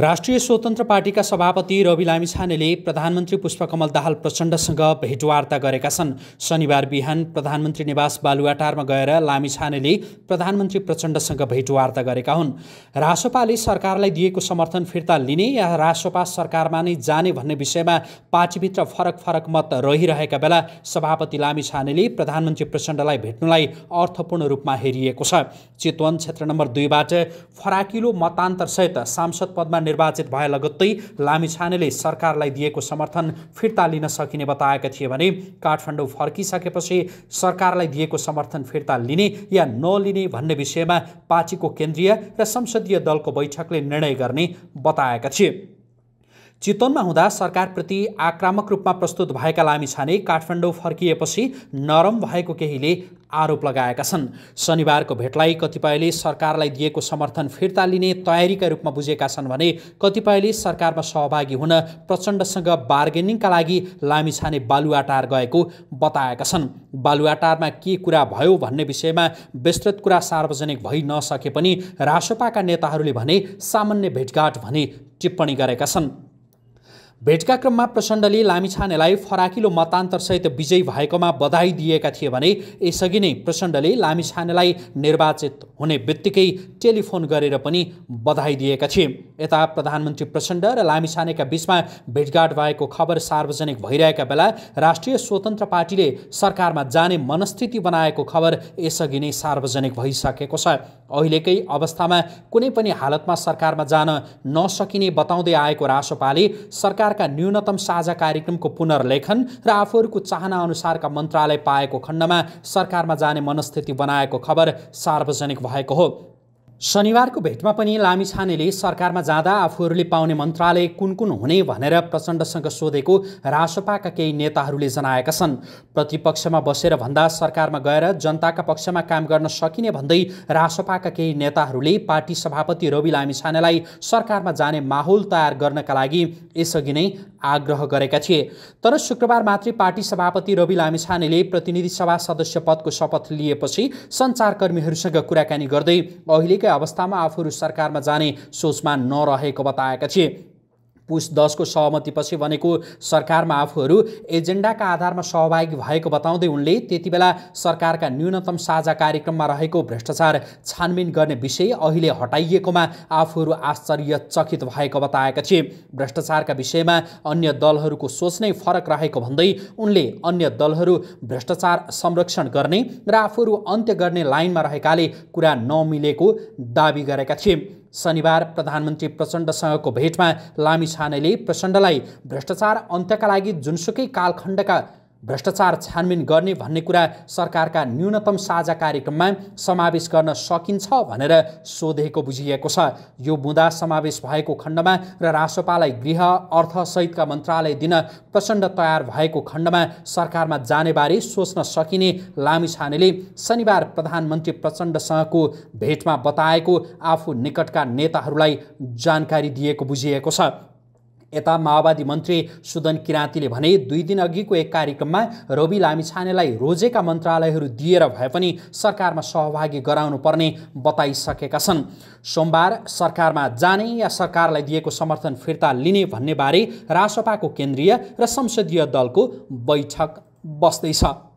राष्ट्रिय स्वतन्त्र पार्टीका सभापति रवि लामिछानेले प्रधानमन्त्री पुष्पकमल दाहाल प्रचण्डसँग भेटवार्ता गरेका छन् शनिबार बिहान प्रधानमन्त्री निवास बालुवाटारमा गएर लामिछानेले प्रधानमन्त्री प्रचण्डसँग भेटवार्ता गरेका हुन् रासोपाले सरकारलाई दिएको समर्थन फिर्ता लिने या रासोपा सरकारमा नै जाने भन्ने विषयमा पार्टीभित्र फरक फरक मत रहिरहेका बेला सभापति लामिछानेले प्रधानमन्त्री प्रचण्डलाई भेट्नुलाई अर्थपूर्ण रूपमा हेरिएको छ चितवन क्षेत्र नम्बर दुईबाट फराकिलो मतान्तरसहित सांसद पदमा निर्वाचित भए लगत्तै लामिछानेले सरकारलाई दिएको समर्थन फिर्ता लिन सकिने बताएका थिए भने काठमाडौँ फर्किसकेपछि सरकारलाई दिएको समर्थन फिर्ता लिने या नलिने भन्ने विषयमा पार्टीको केन्द्रीय र संसदीय दलको बैठकले निर्णय गर्ने बताएका थिए चितवनमा हुँदा सरकारप्रति आक्रामक रूपमा प्रस्तुत भएका लामिछाने काठमाडौँ फर्किएपछि नरम भएको केहीले आरोप लगाएका छन् शनिबारको भेटलाई कतिपयले सरकारलाई दिएको समर्थन फिर्ता लिने तयारीका रूपमा बुझेका छन् भने कतिपयले सरकारमा सहभागी हुन प्रचण्डसँग बार्गेनिङका लागि लामिछाने बालुवाटार गएको बताएका छन् बालुवाटारमा के कुरा भयो भन्ने विषयमा विस्तृत कुरा सार्वजनिक भइ नसके पनि रासोपाका नेताहरूले भने सामान्य भेटघाट भने टिप्पणी गरेका छन् भेटका क्रममा प्रचण्डले लामिछानेलाई फराकिलो मतान्तरसहित विजयी भएकोमा बधाई दिएका थिए भने यसअघि नै प्रचण्डले लामिछानेलाई निर्वाचित हुने बित्तिकै टेलिफोन गरेर पनि बधाई दिएका थिए यता प्रधानमन्त्री प्रचण्ड र लामिछानेका बीचमा भेटघाट भएको खबर सार्वजनिक भइरहेका बेला राष्ट्रिय स्वतन्त्र पार्टीले सरकारमा जाने मनस्थिति बनाएको खबर यसअघि नै सार्वजनिक भइसकेको छ अहिलेकै अवस्थामा कुनै पनि हालतमा सरकारमा जान नसकिने बताउँदै आएको रासोपाले सरकार सरकारका न्यूनतम साझा कार्यक्रमको पुनर्लेखन र आफूहरूको चाहना अनुसारका मन्त्रालय पाएको खण्डमा सरकारमा जाने मनस्थिति बनाएको खबर सार्वजनिक भएको हो शनिबारको भेटमा पनि लामिछानेले सरकारमा जाँदा आफूहरूले पाउने मन्त्रालय कुन कुन हुने भनेर प्रचण्डसँग सोधेको रासपाका केही नेताहरूले जनाएका छन् प्रतिपक्षमा बसेर भन्दा सरकारमा गएर जनताका पक्षमा काम गर्न सकिने भन्दै रासपाका केही नेताहरूले पार्टी सभापति रवि लामिछानेलाई सरकारमा जाने माहौल तयार गर्नका लागि यसअघि नै आग्रह गरेका थिए तर शुक्रबार मात्रै पार्टी सभापति रवि लामिछानेले प्रतिनिधि सभा सदस्य पदको शपथ लिएपछि सञ्चारकर्मीहरूसँग कुराकानी गर्दै अहिलेकै अवस्थामा आफूहरू सरकारमा जाने सोचमा नरहेको बताएका थिए पुस दसको सहमतिपछि बनेको सरकारमा आफूहरू एजेन्डाका आधारमा सहभागी भएको बताउँदै उनले त्यति बेला सरकारका न्यूनतम साझा कार्यक्रममा रहेको भ्रष्टाचार छानबिन गर्ने विषय अहिले हटाइएकोमा आफूहरू आश्चर्यचकित भएको बताएका थिए भ्रष्टाचारका विषयमा अन्य दलहरूको सोच नै फरक रहेको भन्दै उनले अन्य दलहरू भ्रष्टाचार संरक्षण गर्ने र आफूहरू अन्त्य गर्ने लाइनमा रहेकाले कुरा नमिलेको दावी गरेका थिए शनिबार प्रधानमन्त्री प्रचण्डसँगको भेटमा लामिछानेले प्रचण्डलाई भ्रष्टाचार अन्त्यका लागि जुनसुकै कालखण्डका भ्रष्टाचार छानबिन गर्ने भन्ने कुरा सरकारका न्यूनतम साझा कार्यक्रममा समावेश गर्न सकिन्छ भनेर सोधेको बुझिएको छ यो बुँदा समावेश भएको खण्डमा र रासोपालाई गृह अर्थसहितका मन्त्रालय दिन प्रचण्ड तयार भएको खण्डमा सरकारमा जानेबारे सोच्न सकिने लामिछानेले शनिबार प्रधानमन्त्री प्रचण्डसँगको भेटमा बताएको आफू निकटका नेताहरूलाई जानकारी दिएको बुझिएको छ यता माओवादी मन्त्री सुदन किराँतीले भने दुई दिन अघिको एक कार्यक्रममा रवि लामिछानेलाई रोजेका मन्त्रालयहरू दिएर भए पनि सरकारमा सहभागी गराउनु पर्ने बताइसकेका छन् सोमबार सरकारमा जाने या सरकारलाई दिएको समर्थन फिर्ता लिने भन्नेबारे रासपाको केन्द्रीय र संसदीय दलको बैठक बस्दैछ